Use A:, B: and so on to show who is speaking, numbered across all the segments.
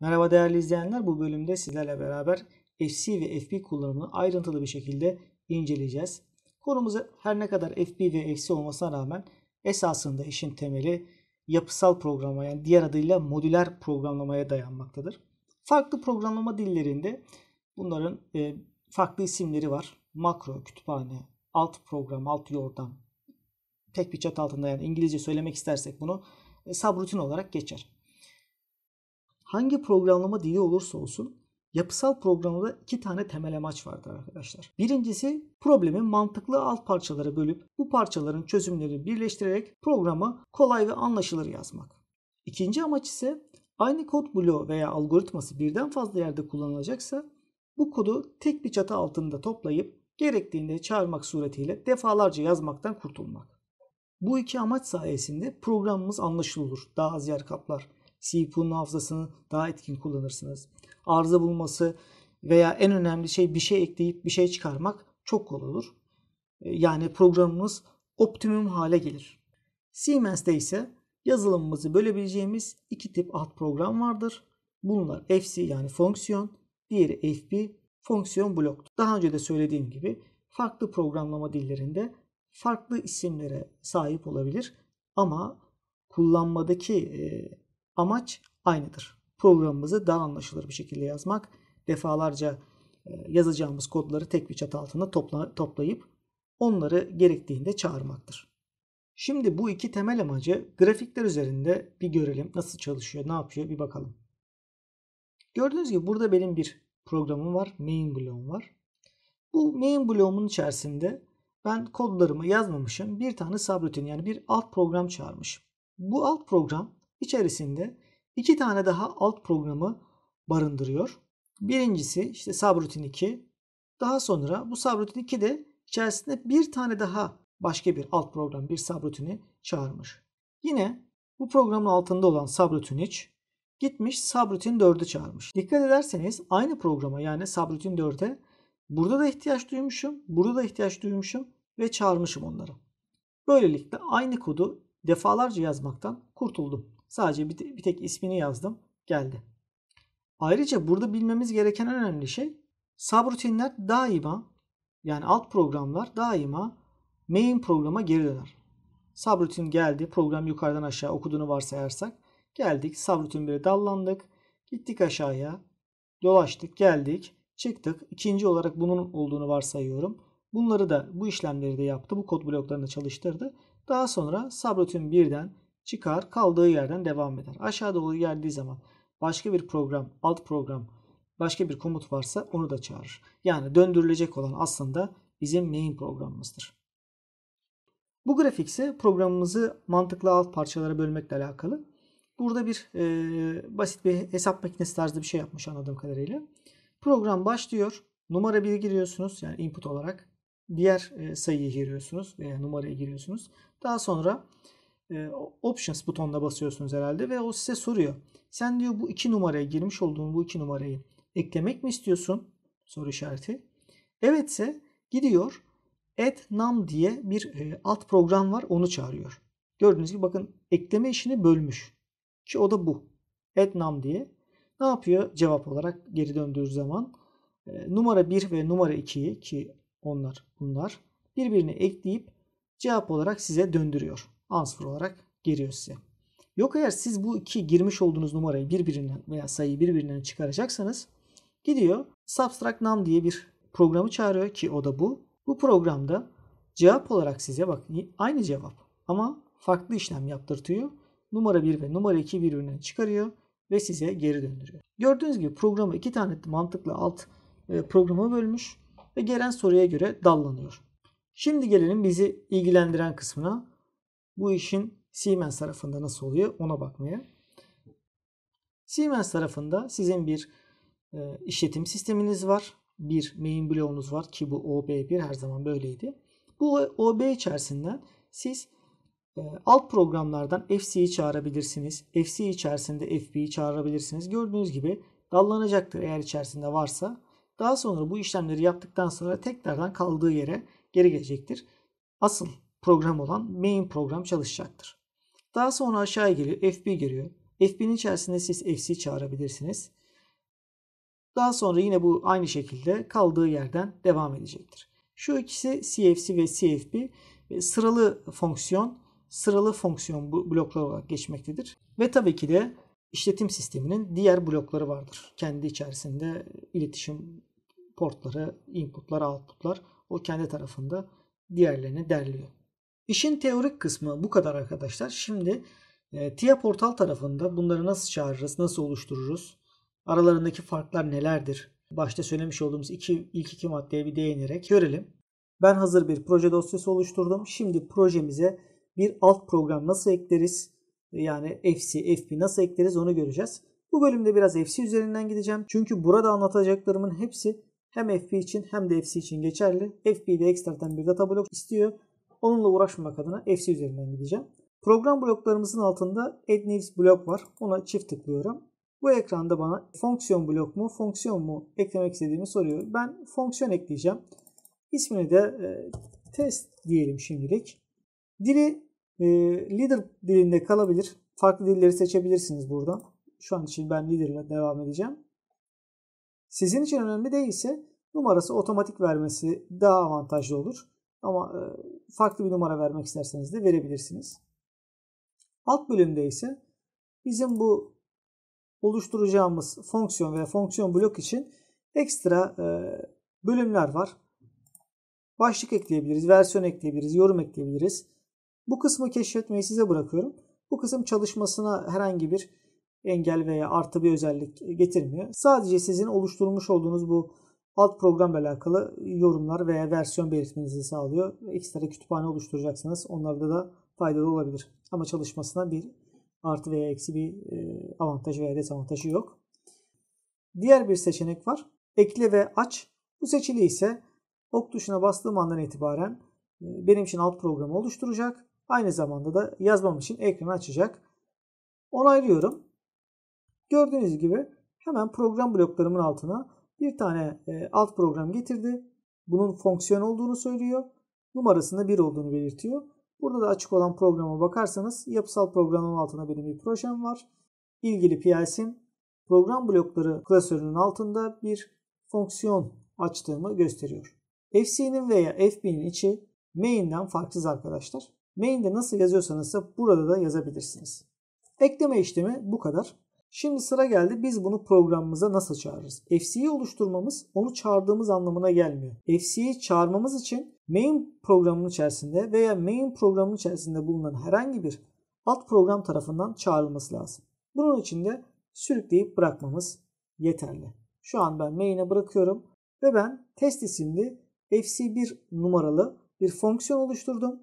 A: Merhaba değerli izleyenler. Bu bölümde sizlerle beraber FC ve FB kullanımını ayrıntılı bir şekilde inceleyeceğiz. Konumuz her ne kadar FB ve FC olmasına rağmen esasında işin temeli yapısal programlama, yani diğer adıyla modüler programlamaya dayanmaktadır. Farklı programlama dillerinde bunların e, farklı isimleri var. Makro, kütüphane, alt program, alt yordam. Tek bir çat altında yani İngilizce söylemek istersek bunu e, subrutin olarak geçer hangi programlama dili olursa olsun yapısal programda iki tane temel amaç vardır arkadaşlar. Birincisi problemi mantıklı alt parçalara bölüp bu parçaların çözümlerini birleştirerek programı kolay ve anlaşılır yazmak. İkinci amaç ise aynı kod bloğu veya algoritması birden fazla yerde kullanılacaksa bu kodu tek bir çatı altında toplayıp gerektiğinde çağırmak suretiyle defalarca yazmaktan kurtulmak. Bu iki amaç sayesinde programımız anlaşılır, daha az yer kaplar CPU'nun hafızasını daha etkin kullanırsınız. Arıza bulması veya en önemli şey bir şey ekleyip bir şey çıkarmak çok kolay olur. Ee, yani programımız optimum hale gelir. Siemens'te ise yazılımımızı bölebileceğimiz iki tip alt program vardır. Bunlar FC yani fonksiyon, diğeri FB fonksiyon blok. Daha önce de söylediğim gibi farklı programlama dillerinde farklı isimlere sahip olabilir ama kullanmadaki e, Amaç aynıdır. Programımızı daha anlaşılır bir şekilde yazmak, defalarca e, yazacağımız kodları tek bir çatı altında topla, toplayıp onları gerektiğinde çağırmaktır. Şimdi bu iki temel amacı grafikler üzerinde bir görelim nasıl çalışıyor, ne yapıyor bir bakalım. Gördüğünüz gibi burada benim bir programım var, main bloğum var. Bu main bloğumun içerisinde ben kodlarımı yazmamışım. Bir tane subroutine yani bir alt program çağırmışım. Bu alt program içerisinde iki tane daha alt programı barındırıyor. Birincisi işte subrutin 2. Daha sonra bu subrutin 2 de içerisinde bir tane daha başka bir alt program, bir subrutini çağırmış. Yine bu programın altında olan subrutin 3 gitmiş subrutin 4'ü çağırmış. Dikkat ederseniz aynı programa yani subrutin 4'e burada da ihtiyaç duymuşum, burada da ihtiyaç duymuşum ve çağırmışım onları. Böylelikle aynı kodu defalarca yazmaktan kurtuldum. Sadece bir, bir tek ismini yazdım. Geldi. Ayrıca burada bilmemiz gereken önemli şey subrutinler daima yani alt programlar daima main programa geri döner. Subrutin geldi. Program yukarıdan aşağı okuduğunu varsayarsak. Geldik. Subrutin 1'e dallandık. Gittik aşağıya. Dolaştık. Geldik. Çıktık. İkinci olarak bunun olduğunu varsayıyorum. Bunları da bu işlemleri de yaptı. Bu kod bloklarını çalıştırdı. Daha sonra subrutin 1'den çıkar kaldığı yerden devam eder. Aşağı doğru geldiği zaman başka bir program, alt program, başka bir komut varsa onu da çağırır. Yani döndürülecek olan aslında bizim main programımızdır. Bu grafik ise programımızı mantıklı alt parçalara bölmekle alakalı. Burada bir e, basit bir hesap makinesi tarzı bir şey yapmış anladığım kadarıyla. Program başlıyor. Numara 1'i giriyorsunuz yani input olarak. Diğer e, sayıyı giriyorsunuz veya numarayı giriyorsunuz. Daha sonra e, options butonuna basıyorsunuz herhalde ve o size soruyor. Sen diyor bu iki numaraya girmiş olduğun bu iki numarayı eklemek mi istiyorsun? Soru işareti. Evetse gidiyor AddNum diye bir e, alt program var onu çağırıyor. Gördüğünüz gibi bakın ekleme işini bölmüş. Ki o da bu. AddNum diye. Ne yapıyor cevap olarak geri döndüğü zaman? E, numara 1 ve numara 2'yi ki onlar bunlar birbirine ekleyip cevap olarak size döndürüyor answer olarak geliyor size. Yok eğer siz bu iki girmiş olduğunuz numarayı birbirinden veya sayıyı birbirinden çıkaracaksanız gidiyor subtract num diye bir programı çağırıyor ki o da bu. Bu programda cevap olarak size bak aynı cevap ama farklı işlem yaptırtıyor. Numara 1 ve numara 2 birbirinden çıkarıyor ve size geri döndürüyor. Gördüğünüz gibi programı iki tane mantıklı alt e, programı bölmüş ve gelen soruya göre dallanıyor. Şimdi gelelim bizi ilgilendiren kısmına. Bu işin Siemens tarafında nasıl oluyor ona bakmaya. Siemens tarafında sizin bir e, işletim sisteminiz var. Bir main bloğunuz var ki bu OB1 her zaman böyleydi. Bu OB içerisinden siz e, alt programlardan FC'yi çağırabilirsiniz. FC içerisinde FB'yi çağırabilirsiniz. Gördüğünüz gibi dallanacaktır eğer içerisinde varsa. Daha sonra bu işlemleri yaptıktan sonra tekrardan kaldığı yere geri gelecektir. Asıl program olan main program çalışacaktır. Daha sonra aşağıya geliyor. FB geliyor. FB'nin içerisinde siz FC çağırabilirsiniz. Daha sonra yine bu aynı şekilde kaldığı yerden devam edecektir. Şu ikisi CFC ve CFB sıralı fonksiyon, sıralı fonksiyon blokları olarak geçmektedir. Ve tabii ki de işletim sisteminin diğer blokları vardır. Kendi içerisinde iletişim portları, inputlar, outputlar o kendi tarafında diğerlerini derliyor. İşin teorik kısmı bu kadar arkadaşlar. Şimdi e, TIA portal tarafında bunları nasıl çağırırız, nasıl oluştururuz, aralarındaki farklar nelerdir? Başta söylemiş olduğumuz iki, ilk iki maddeye bir değinerek görelim. Ben hazır bir proje dosyası oluşturdum. Şimdi projemize bir alt program nasıl ekleriz? E, yani FC, Fb nasıl ekleriz onu göreceğiz. Bu bölümde biraz FC üzerinden gideceğim. Çünkü burada anlatacaklarımın hepsi hem Fb için hem de FC için geçerli. Fb de ekstradan bir data blok istiyor. Onunla uğraşmamak adına FC üzerinden gideceğim. Program bloklarımızın altında Add Next blok var. Ona çift tıklıyorum. Bu ekranda bana fonksiyon blok mu, fonksiyon mu eklemek istediğimi soruyor. Ben fonksiyon ekleyeceğim. İsmini de e, test diyelim şimdilik. Dili e, Leader dilinde kalabilir. Farklı dilleri seçebilirsiniz buradan. Şu an için ben Leader ile devam edeceğim. Sizin için önemli değilse numarası otomatik vermesi daha avantajlı olur. Ama e, farklı bir numara vermek isterseniz de verebilirsiniz. Alt bölümde ise bizim bu oluşturacağımız fonksiyon veya fonksiyon blok için ekstra e, bölümler var. Başlık ekleyebiliriz, versiyon ekleyebiliriz, yorum ekleyebiliriz. Bu kısmı keşfetmeyi size bırakıyorum. Bu kısım çalışmasına herhangi bir engel veya artı bir özellik getirmiyor. Sadece sizin oluşturmuş olduğunuz bu Alt programla alakalı yorumlar veya versiyon belirtmenizi sağlıyor. Ekstra kütüphane oluşturacaksınız. Onlarda da faydalı olabilir. Ama çalışmasına bir artı veya eksi bir e, avantajı veya dezavantajı yok. Diğer bir seçenek var. Ekle ve aç. Bu seçili ise ok tuşuna bastığım andan itibaren e, benim için alt programı oluşturacak. Aynı zamanda da yazmam için ekranı açacak. Onaylıyorum. Gördüğünüz gibi hemen program bloklarımın altına bir tane e, alt program getirdi. Bunun fonksiyon olduğunu söylüyor. Numarasında 1 olduğunu belirtiyor. Burada da açık olan programa bakarsanız yapısal programın altında benim bir projem var. İlgili PLC'm program blokları klasörünün altında bir fonksiyon açtığımı gösteriyor. FC'nin veya FB'nin içi main'den farksız arkadaşlar. Main'de nasıl yazıyorsanız da burada da yazabilirsiniz. Ekleme işlemi bu kadar. Şimdi sıra geldi biz bunu programımıza nasıl çağırırız? FC'yi oluşturmamız onu çağırdığımız anlamına gelmiyor. FC'yi çağırmamız için main programının içerisinde veya main programının içerisinde bulunan herhangi bir alt program tarafından çağrılması lazım. Bunun için de sürükleyip bırakmamız yeterli. Şu an ben main'e bırakıyorum ve ben test isimli FC1 numaralı bir fonksiyon oluşturdum.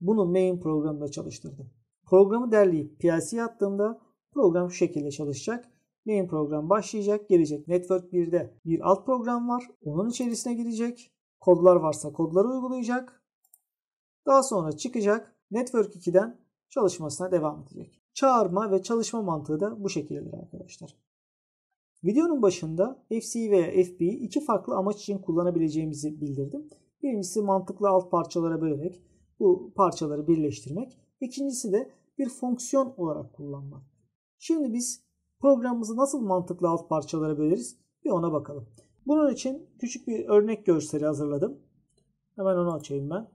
A: Bunu main programında çalıştırdım. Programı derleyip piyasaya attığımda Program şu şekilde çalışacak. Main program başlayacak, gelecek. Network 1'de bir alt program var. Onun içerisine girecek. Kodlar varsa kodları uygulayacak. Daha sonra çıkacak. Network 2'den çalışmasına devam edecek. Çağırma ve çalışma mantığı da bu şekildedir arkadaşlar. Videonun başında FC veya FB'yi iki farklı amaç için kullanabileceğimizi bildirdim. Birincisi mantıklı alt parçalara bölerek bu parçaları birleştirmek. İkincisi de bir fonksiyon olarak kullanmak. Şimdi biz programımızı nasıl mantıklı alt parçalara böleriz bir ona bakalım. Bunun için küçük bir örnek görseli hazırladım. Hemen onu açayım ben.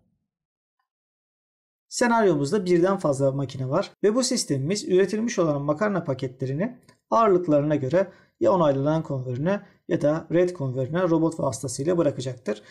A: Senaryomuzda birden fazla makine var ve bu sistemimiz üretilmiş olan makarna paketlerini ağırlıklarına göre ya onaylanan konverine ya da red konverine robot vasıtasıyla bırakacaktır.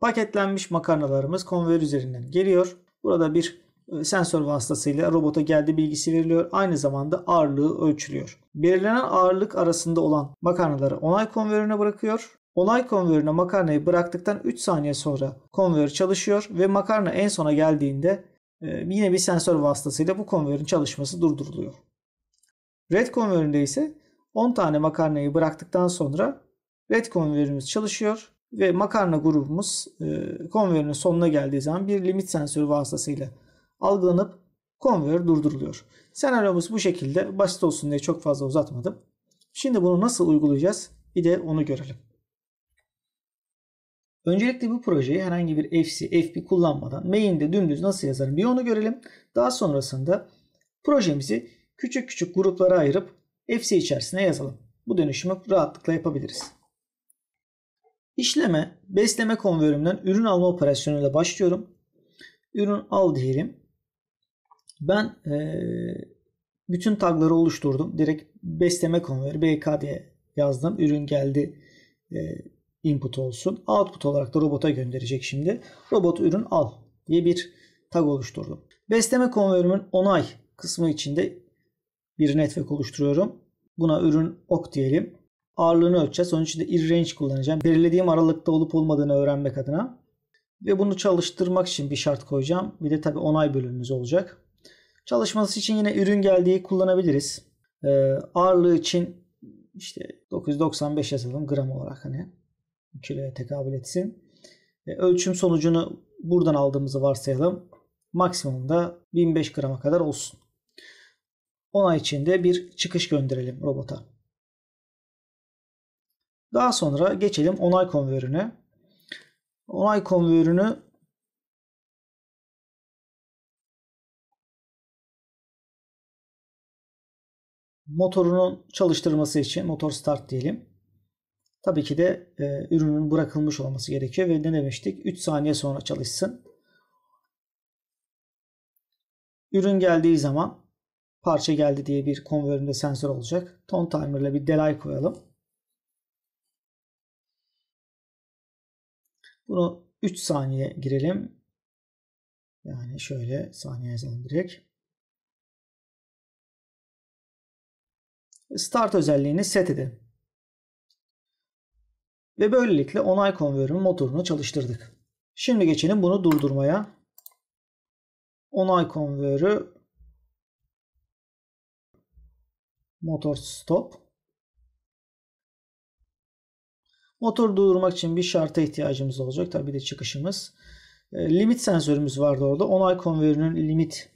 A: Paketlenmiş makarnalarımız konver üzerinden geliyor. Burada bir ee, sensör vasıtasıyla robota geldi bilgisi veriliyor. Aynı zamanda ağırlığı ölçülüyor. Belirlenen ağırlık arasında olan makarnaları onay konveyörüne bırakıyor. Onay konveyörüne makarnayı bıraktıktan 3 saniye sonra konveyör çalışıyor ve makarna en sona geldiğinde e, yine bir sensör vasıtasıyla bu konveyörün çalışması durduruluyor. Red konveyöründe ise 10 tane makarnayı bıraktıktan sonra red konveyörümüz çalışıyor ve makarna grubumuz e, konveyörün sonuna geldiği zaman bir limit sensörü vasıtasıyla algılanıp konveyör durduruluyor. Senaryomuz bu şekilde. Basit olsun diye çok fazla uzatmadım. Şimdi bunu nasıl uygulayacağız? Bir de onu görelim. Öncelikle bu projeyi herhangi bir FC, FB kullanmadan main'de dümdüz nasıl yazarım bir onu görelim. Daha sonrasında projemizi küçük küçük gruplara ayırıp FC içerisine yazalım. Bu dönüşümü rahatlıkla yapabiliriz. İşleme, besleme konveyörümden ürün alma operasyonuyla başlıyorum. Ürün al diyelim. Ben e, bütün tagları oluşturdum. Direkt besleme konveri BK diye yazdım. Ürün geldi e, input olsun. Output olarak da robota gönderecek şimdi. Robot ürün al diye bir tag oluşturdum. Besleme konverimin onay kısmı içinde bir network oluşturuyorum. Buna ürün ok diyelim. Ağırlığını ölçeceğiz. Onun için de irrange kullanacağım. Belirlediğim aralıkta olup olmadığını öğrenmek adına. Ve bunu çalıştırmak için bir şart koyacağım. Bir de tabi onay bölümümüz olacak. Çalışması için yine ürün geldiği kullanabiliriz. E, ağırlığı için işte 995 yazalım gram olarak hani kiloya tekabül etsin. E, ölçüm sonucunu buradan aldığımızı varsayalım. Maksimumda 1005 grama kadar olsun. Ona için de bir çıkış gönderelim robota. Daha sonra geçelim onay konvörüne. Onay konvörünü Motorunun çalıştırması için motor start diyelim. Tabii ki de e, ürünün bırakılmış olması gerekiyor ve ne demiştik? 3 saniye sonra çalışsın. Ürün geldiği zaman parça geldi diye bir konvöründe sensör olacak. Ton timer ile bir delay koyalım. Bunu 3 saniye girelim. Yani şöyle saniye yazalım direkt. start özelliğini set edin. Ve böylelikle onay konveyörün motorunu çalıştırdık. Şimdi geçelim bunu durdurmaya. Onay konveyörü motor stop. Motoru durdurmak için bir şarta ihtiyacımız olacak. Tabii de çıkışımız. E, limit sensörümüz vardı orada. Onay konveyörünün limit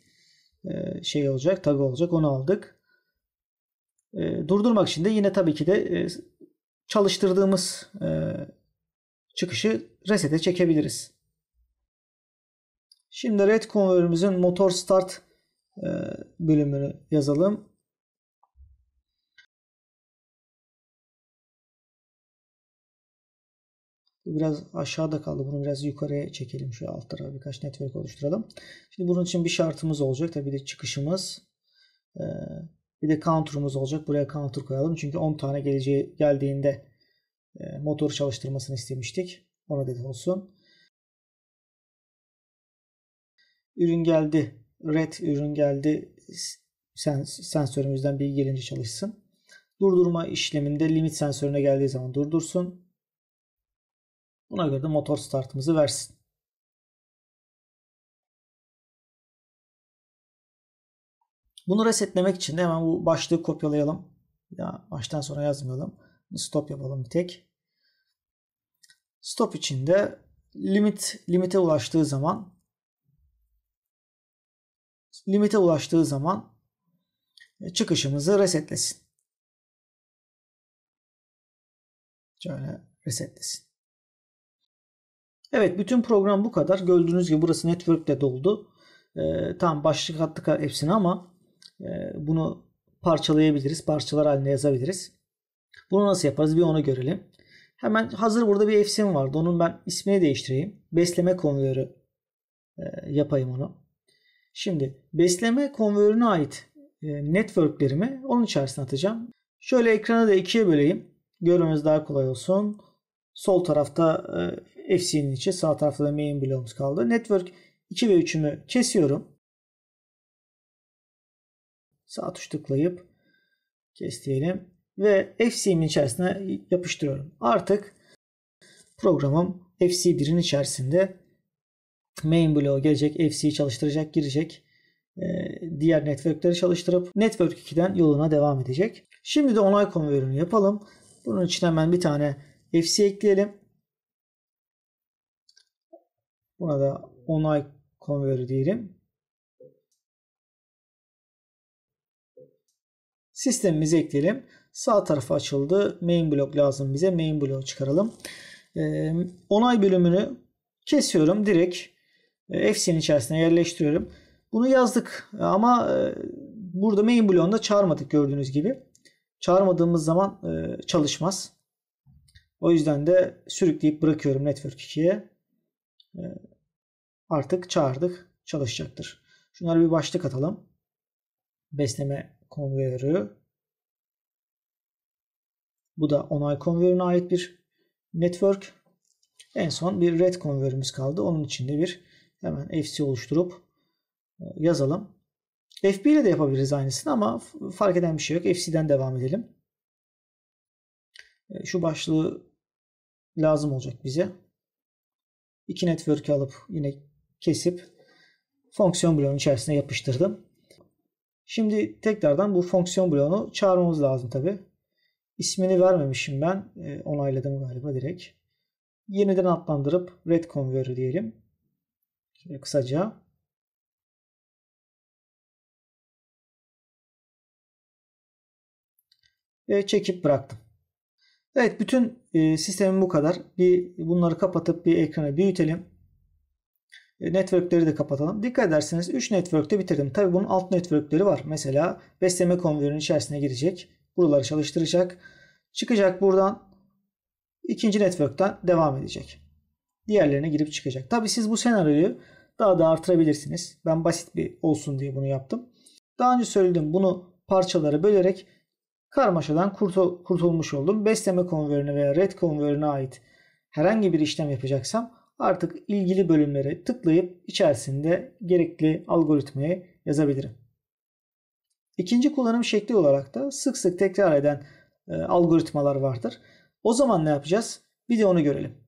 A: şey olacak, tagı olacak. Onu aldık. E, durdurmak için de yine tabii ki de e, çalıştırdığımız e, çıkışı resete çekebiliriz. Şimdi red konverümüzün motor start e, bölümünü yazalım. biraz aşağıda kaldı. Bunu biraz yukarıya çekelim. Şu alt tarafa birkaç network oluşturalım. Şimdi bunun için bir şartımız olacak. Tabii de çıkışımız. Ee, bir de counter'ımız olacak. Buraya counter koyalım. Çünkü 10 tane geleceği geldiğinde e, motor çalıştırmasını istemiştik. Ona dedi olsun. Ürün geldi. Red ürün geldi. Sens sensörümüzden bilgi gelince çalışsın. Durdurma işleminde limit sensörüne geldiği zaman durdursun. Buna göre de motor startımızı versin. Bunu resetlemek için de hemen bu başlığı kopyalayalım. Ya baştan sonra yazmayalım. Stop yapalım bir tek. Stop içinde limit limite ulaştığı zaman limite ulaştığı zaman e, çıkışımızı resetlesin. Şöyle resetlesin. Evet bütün program bu kadar. Gördüğünüz gibi burası network'te doldu. Ee, tam başlık attık hepsini ama ee, bunu parçalayabiliriz. Parçalar haline yazabiliriz. Bunu nasıl yaparız bir onu görelim. Hemen hazır burada bir efsim vardı. Onun ben ismini değiştireyim. Besleme konveyörü e, yapayım onu. Şimdi besleme konveyörüne ait e, networklerimi onun içerisine atacağım. Şöyle ekranı da ikiye böleyim. Görmemiz daha kolay olsun. Sol tarafta e, FC'nin içi, sağ tarafta da main bloğumuz kaldı. Network 2 ve 3'ümü kesiyorum. Sağ tuş tıklayıp kes diyelim. Ve FC'min içerisine yapıştırıyorum. Artık programım FC1'in içerisinde main bloğa gelecek, FC'yi çalıştıracak, girecek. E, diğer networkleri çalıştırıp network 2'den yoluna devam edecek. Şimdi de onay konveyörünü yapalım. Bunun için hemen bir tane FC ekleyelim. Buna da onay konveyörü diyelim. Sistemimizi ekleyelim. Sağ tarafı açıldı. Main blok lazım bize. Main bloğu çıkaralım. Ee, onay bölümünü kesiyorum. Direkt e, FC'nin içerisine yerleştiriyorum. Bunu yazdık ama e, burada main bloğunda çağırmadık gördüğünüz gibi. Çağırmadığımız zaman e, çalışmaz. O yüzden de sürükleyip bırakıyorum Network 2'ye. Artık çağırdık. Çalışacaktır. Şunları bir başlık atalım. Besleme konveyörü. Bu da onay konveyörüne ait bir network. En son bir red konveyörümüz kaldı. Onun için de bir hemen FC oluşturup e, yazalım. FB ile de yapabiliriz aynısını ama fark eden bir şey yok. FC'den devam edelim. E, şu başlığı lazım olacak bize. İki network'ü alıp yine kesip fonksiyon bloğunun içerisine yapıştırdım. Şimdi tekrardan bu fonksiyon bloğunu çağırmamız lazım tabi. İsmini vermemişim ben. E, onayladım galiba direkt. Yeniden adlandırıp red converter diyelim. Şöyle kısaca. Ve çekip bıraktım. Evet bütün e, sistemim bu kadar. Bir bunları kapatıp bir ekranı büyütelim. E, networkleri de kapatalım. Dikkat ederseniz 3 networkte bitirdim. Tabi bunun alt networkleri var. Mesela besleme konveyörünün içerisine girecek. Buraları çalıştıracak. Çıkacak buradan ikinci network'ten devam edecek. Diğerlerine girip çıkacak. Tabi siz bu senaryoyu daha da artırabilirsiniz. Ben basit bir olsun diye bunu yaptım. Daha önce söyledim bunu parçalara bölerek karmaşadan kurtul kurtulmuş oldum. Besleme konveyörüne veya red konveyörüne ait herhangi bir işlem yapacaksam artık ilgili bölümlere tıklayıp içerisinde gerekli algoritmayı yazabilirim. İkinci kullanım şekli olarak da sık sık tekrar eden e, algoritmalar vardır. O zaman ne yapacağız? Bir de onu görelim.